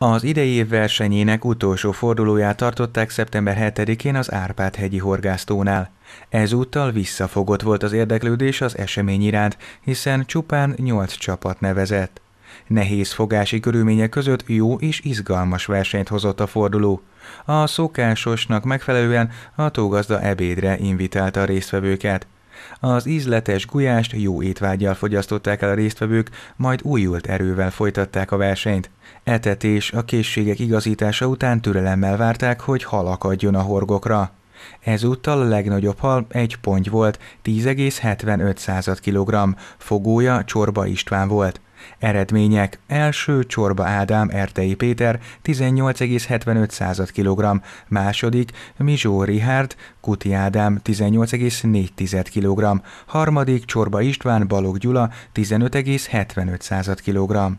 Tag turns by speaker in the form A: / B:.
A: Az idei év versenyének utolsó fordulóját tartották szeptember 7-én az Árpád-hegyi horgásztónál. Ezúttal visszafogott volt az érdeklődés az esemény iránt, hiszen csupán 8 csapat nevezett. Nehéz fogási körülmények között jó és izgalmas versenyt hozott a forduló. A szokásosnak megfelelően a tógazda ebédre invitálta a résztvevőket – az ízletes gulyást jó étvágyjal fogyasztották el a résztvevők, majd újult erővel folytatták a versenyt. Etetés a készségek igazítása után türelemmel várták, hogy hal akadjon a horgokra. Ezúttal a legnagyobb hal egy ponty volt, 10,75 kg, fogója Csorba István volt. Eredmények első Csorba Ádám Ertei Péter 18,75 kg, második Mizsó Rihárd Kuti Ádám 18,4 kg, harmadik Csorba István Balog Gyula 15,75 kg.